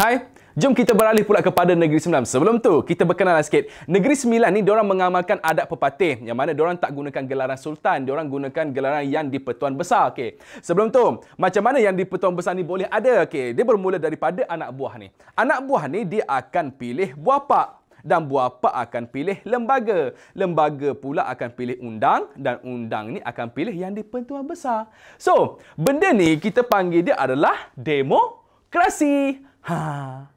Hai, jom kita beralih pula kepada Negeri Sembilan. Sebelum tu, kita berkenalan sikit. Negeri Sembilan ni diorang mengamalkan adat pepatih yang mana diorang tak gunakan gelaran sultan, diorang gunakan gelaran yang di-Pertuan Besar. Okey. Sebelum tu, macam mana yang di-Pertuan Besar ni boleh ada? Okey. Dia bermula daripada anak buah ni. Anak buah ni dia akan pilih buah pak dan buah pak akan pilih lembaga. Lembaga pula akan pilih undang dan undang ni akan pilih yang di-Pertuan Besar. So, benda ni kita panggil dia adalah demo demokrasi. 哈哈